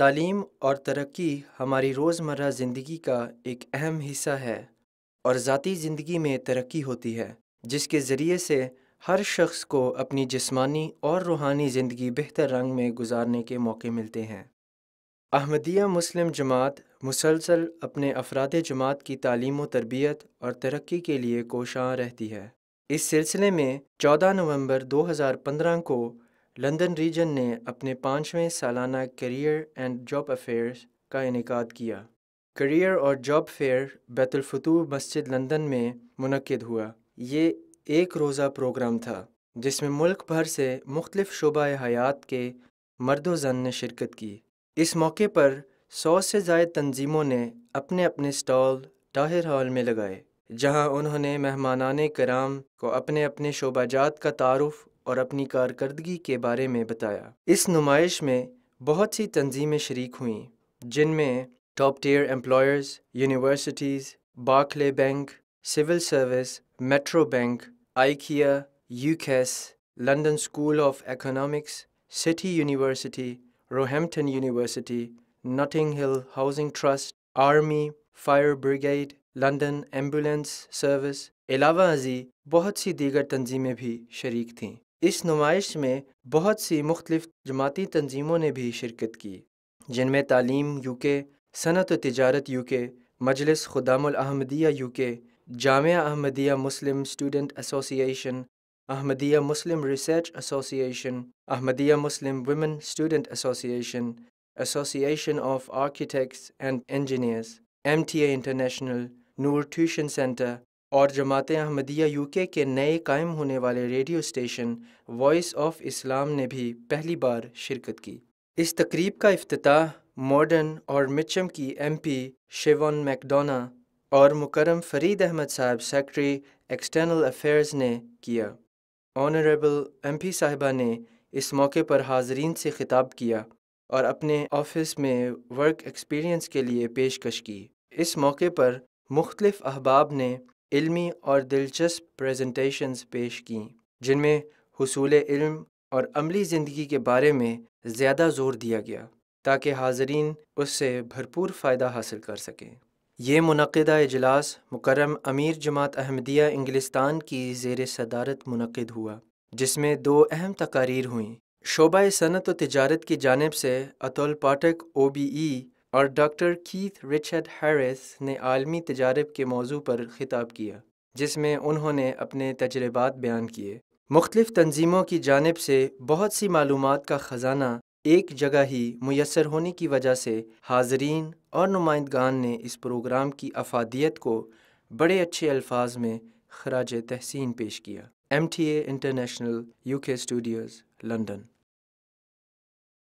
تعلیم اور ترقی ہماری روزمرہ زندگی کا ایک اہم حصہ ہے اور ذاتی زندگی میں ترقی ہوتی ہے جس کے ذریعے سے ہر شخص کو اپنی جسمانی اور روحانی زندگی بہتر رنگ میں گزارنے کے موقع ملتے ہیں احمدیہ مسلم جماعت مسلسل اپنے افراد جماعت کی تعلیم و تربیت اور ترقی کے لیے کوشاں رہتی ہے اس سلسلے میں چودہ نومبر دو ہزار پندرہ کو لندن ریجن نے اپنے پانچویں سالانہ کیریئر اینڈ جاب افیئرس کا انعقاد کیا کیریئر اور جاب فیئر بیت الفتو مسجد لندن میں منعقد ہوا یہ ایک روزہ پروگرام تھا جس میں ملک بھر سے مختلف شعبہ حیات کے مرد و زن نے شرکت کی اس موقع پر سو سے زائد تنظیموں نے اپنے اپنے سٹال طاہر ہال میں لگائے جہاں انہوں نے مہمانان کرام کو اپنے اپنے شعبہ جات کا تعارف اور اپنی کارکردگی کے بارے میں بتایا اس نمائش میں بہت سی تنظیمیں شریک ہوئیں جن میں top tier employers universities Barclays bank civil service metro bank IKEA UCAS London school of economics city university Roehampton university Notting Hill housing trust army fire brigade London ambulance service علاوہ ازیں بہت سی دیگر تنظیمیں بھی شریک تھیں اس نمائش میں بہت سی مختلف جماعتی تنظیموں نے بھی شرکت کی جن میں تعلیم یو کے صنعت و تجارت یو کے مجلس خدام الحمدیہ یو کے جامعہ Ahmadiyya Muslim student association Ahmadiyya Muslim research association Ahmadiyya Muslim women student association association of architects and engineers M T A international Noor tuition centre اور جماعت احمدیہ یو کے کے نئے قائم ہونے والے radio station voice of Islam نے بھی پہلی بار شرکت کی اس تقریب کا افتتاح ماڈرن اور مچم کی ایم پی شیون میکڈونا اور مکرم فرید احمد صاحب سیکٹری ایکسٹرنل افیئرز نے کیا آنریبل ایم پی صاحبہ نے اس موقع پر حاضرین سے خطاب کیا اور اپنے آفس میں ورک ایکسپیرینس کے لیے پیشکش کی اس موقع پر مختلف احباب نے علمی اور دلچسپ پریزنٹیشنز پیش کیں جن میں حصول علم اور عملی زندگی کے بارے میں زیادہ زور دیا گیا تاکہ حاضرین اس سے بھرپور فائدہ حاصل کر سکیں یہ منعقدہ اجلاس مکرم امیر جماعت احمدیہ انگلستان کی زیر صدارت منعقد ہوا جس میں دو اہم تقاریر ہوئیں شعبہ صنعت و تجارت کی جانب سے اتول پاٹک او بی ای اور ڈاکٹر کیتھ رچرڈ ہیرس نے عالمی تجارب کے موضوع پر خطاب کیا جس میں انہوں نے اپنے تجربات بیان کیے مختلف تنظیموں کی جانب سے بہت سی معلومات کا خزانہ ایک جگہ ہی میسر ہونے کی وجہ سے حاضرین اور نمائندگان نے اس پروگرام کی افادیت کو بڑے اچھے الفاظ میں خراج تحسین پیش کیا M T A international U K studios London